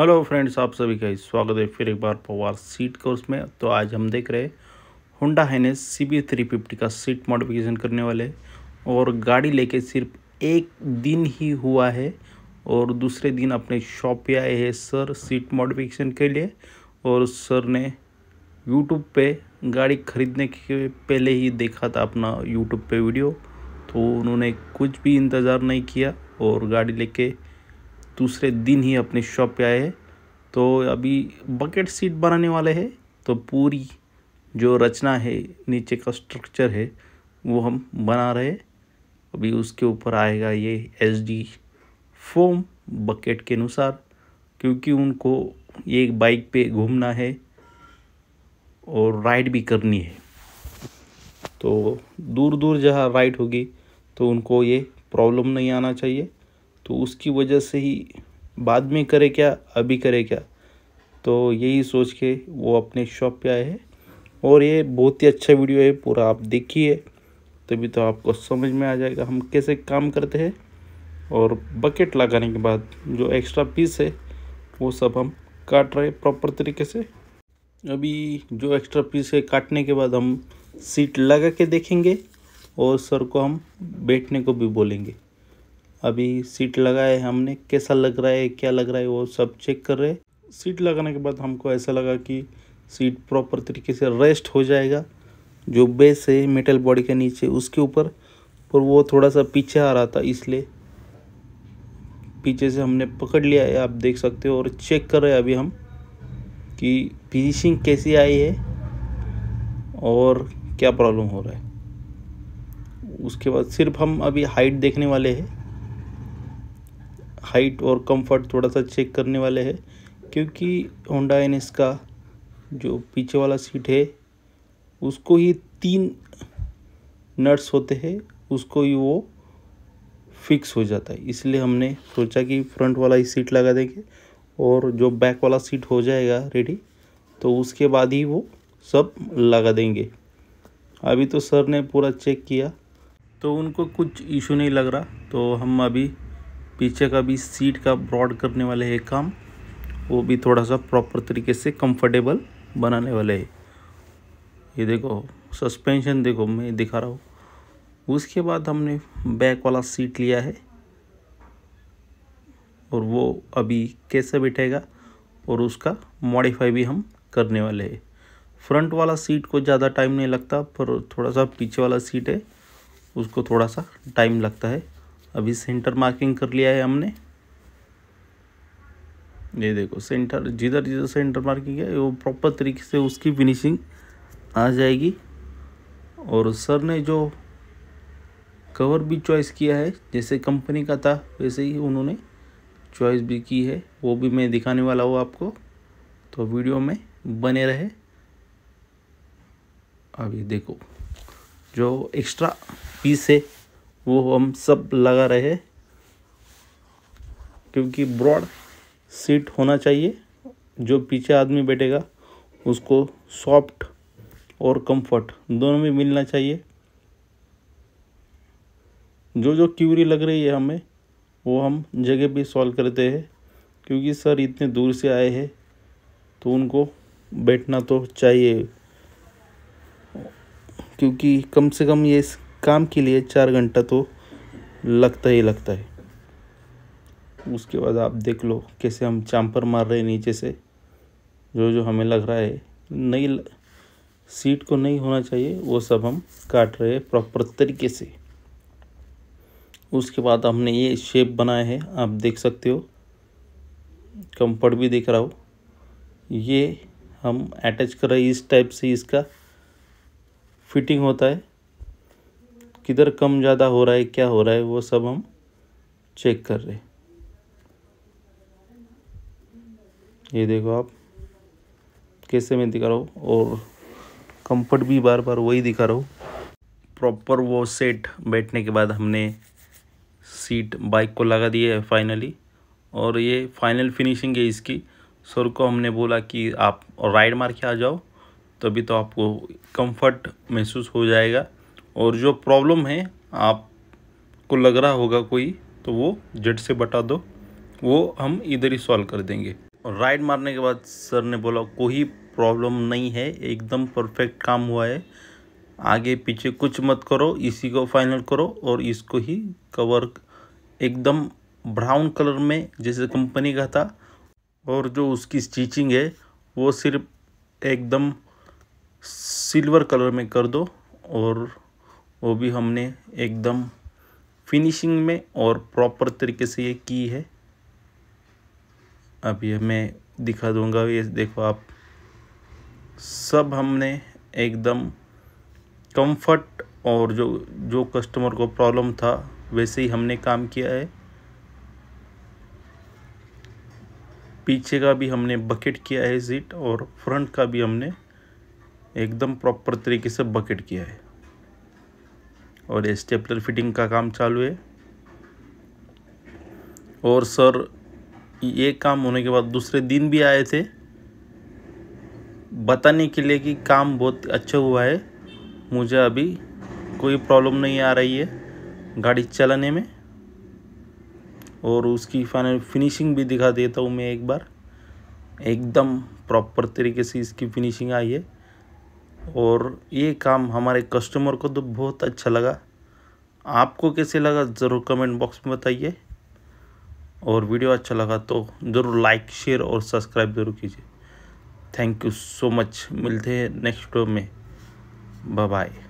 hello friends आप सभी का स्वागत है फिर एक बार पवार सीट कोर्स में तो आज हम देख रहे हैं Honda Highness C B three fifty का सीट मॉडिफिकेशन करने वाले और गाड़ी लेके सिर्फ एक दिन ही हुआ है और दूसरे दिन अपने शॉप पे आए हैं सर सीट मॉडिफिकेशन के लिए और सर ने यूट्यूब पे गाड़ी खरीदने के पहले ही देखा था अपना यूट्यूब पे वीडियो तो उन्होंने कुछ भी इंतज़ार नहीं किया और गाड़ी लेके दूसरे दिन ही अपने शॉप पे आए हैं तो अभी बकेट सीट बनाने वाले हैं तो पूरी जो रचना है नीचे का स्ट्रक्चर है वो हम बना रहे अभी उसके ऊपर आएगा ये एस डी फोम बकेट के अनुसार क्योंकि उनको एक बाइक पे घूमना है और राइड भी करनी है तो दूर दूर जहाँ राइड होगी तो उनको ये प्रॉब्लम नहीं आना चाहिए तो उसकी वजह से ही बाद में करे क्या अभी करे क्या तो यही सोच के वो अपने शॉप पे आए हैं और ये बहुत ही अच्छा वीडियो है पूरा आप देखिए तभी तो आपको समझ में आ जाएगा हम कैसे काम करते हैं और बकेट लगाने के बाद जो एक्स्ट्रा पीस है वो सब हम काट रहे प्रॉपर तरीके से अभी जो एक्स्ट्रा पीस है काटने के बाद हम सीट लगा के देखेंगे और सर को हम बैठने को भी बोलेंगे अभी सीट लगाए हमने कैसा लग रहा है क्या लग रहा है वो सब चेक कर रहे सीट लगाने के बाद हमको ऐसा लगा कि सीट प्रॉपर तरीके से रेस्ट हो जाएगा जो बेस है मेटल बॉडी के नीचे उसके ऊपर पर वो थोड़ा सा पीछे आ रहा था इसलिए पीछे से हमने पकड़ लिया है आप देख सकते हो और चेक कर रहे हैं अभी हम कि फिनिशिंग कैसी आई है और क्या प्रॉब्लम हो रहा है उसके बाद सिर्फ हम अभी हाइट देखने वाले हैं हाइट और कंफर्ट थोड़ा सा चेक करने वाले हैं क्योंकि होंडा एन का जो पीछे वाला सीट है उसको ही तीन नट्स होते हैं उसको ही वो फिक्स हो जाता है इसलिए हमने सोचा कि फ्रंट वाला ही सीट लगा देंगे और जो बैक वाला सीट हो जाएगा रेडी तो उसके बाद ही वो सब लगा देंगे अभी तो सर ने पूरा चेक किया तो उनको कुछ इशू नहीं लग रहा तो हम अभी पीछे का भी सीट का ब्रॉड करने वाले है काम वो भी थोड़ा सा प्रॉपर तरीके से कंफर्टेबल बनाने वाले है ये देखो सस्पेंशन देखो मैं दिखा रहा हूँ उसके बाद हमने बैक वाला सीट लिया है और वो अभी कैसे बैठेगा और उसका मॉडिफाई भी हम करने वाले है फ्रंट वाला सीट को ज़्यादा टाइम नहीं लगता पर थोड़ा सा पीछे वाला सीट है उसको थोड़ा सा टाइम लगता है अभी सेंटर मार्किंग कर लिया है हमने ये देखो सेंटर जिधर जिधर सेंटर मार्किंग है वो प्रॉपर तरीके से उसकी फिनिशिंग आ जाएगी और सर ने जो कवर भी चॉइस किया है जैसे कंपनी का था वैसे ही उन्होंने चॉइस भी की है वो भी मैं दिखाने वाला हूँ आपको तो वीडियो में बने रहे अभी देखो जो एक्स्ट्रा पीस है वो हम सब लगा रहे क्योंकि ब्रॉड सीट होना चाहिए जो पीछे आदमी बैठेगा उसको सॉफ्ट और कंफर्ट दोनों में मिलना चाहिए जो जो क्यूरी लग रही है हमें वो हम जगह पे सॉल्व करते हैं क्योंकि सर इतने दूर से आए हैं तो उनको बैठना तो चाहिए क्योंकि कम से कम ये काम के लिए चार घंटा तो लगता ही लगता है उसके बाद आप देख लो कैसे हम चाम्पर मार रहे हैं नीचे से जो जो हमें लग रहा है नई सीट को नहीं होना चाहिए वो सब हम काट रहे हैं प्रॉपर तरीके से उसके बाद हमने ये शेप बनाया है आप देख सकते हो कंफर्ट भी देख रहा हो ये हम अटैच कर रहे हैं इस टाइप से इसका फिटिंग होता है किधर कम ज़्यादा हो रहा है क्या हो रहा है वो सब हम चेक कर रहे ये देखो आप कैसे मैं दिखा रहा हूँ और कंफर्ट भी बार बार वही दिखा रहा हूँ प्रॉपर वो सेट बैठने के बाद हमने सीट बाइक को लगा दिया है फाइनली और ये फाइनल फिनिशिंग है इसकी सर को हमने बोला कि आप राइड मार के आ जाओ तभी तो आपको कंफर्ट महसूस हो जाएगा और जो प्रॉब्लम है आपको लग रहा होगा कोई तो वो जेड से बटा दो वो हम इधर ही सॉल्व कर देंगे और राइट मारने के बाद सर ने बोला कोई प्रॉब्लम नहीं है एकदम परफेक्ट काम हुआ है आगे पीछे कुछ मत करो इसी को फाइनल करो और इसको ही कवर एकदम ब्राउन कलर में जैसे कंपनी का था और जो उसकी स्टिचिंग है वो सिर्फ एकदम सिल्वर कलर में कर दो और वो भी हमने एकदम फिनिशिंग में और प्रॉपर तरीके से ये की है अब ये मैं दिखा दूंगा ये देखो आप सब हमने एकदम कंफर्ट और जो जो कस्टमर को प्रॉब्लम था वैसे ही हमने काम किया है पीछे का भी हमने बकेट किया है सीट और फ्रंट का भी हमने एकदम प्रॉपर तरीके से बकेट किया है और स्टेपलर फिटिंग का काम चालू है और सर ये काम होने के बाद दूसरे दिन भी आए थे बताने के लिए कि काम बहुत अच्छा हुआ है मुझे अभी कोई प्रॉब्लम नहीं आ रही है गाड़ी चलाने में और उसकी फाइनल फिनिशिंग भी दिखा देता हूँ मैं एक बार एकदम प्रॉपर तरीके से इसकी फिनिशिंग आई है और ये काम हमारे कस्टमर को तो बहुत अच्छा लगा आपको कैसे लगा ज़रूर कमेंट बॉक्स में बताइए और वीडियो अच्छा लगा तो ज़रूर लाइक शेयर और सब्सक्राइब ज़रूर कीजिए थैंक यू सो मच मिलते हैं नेक्स्ट वीडियो में बाय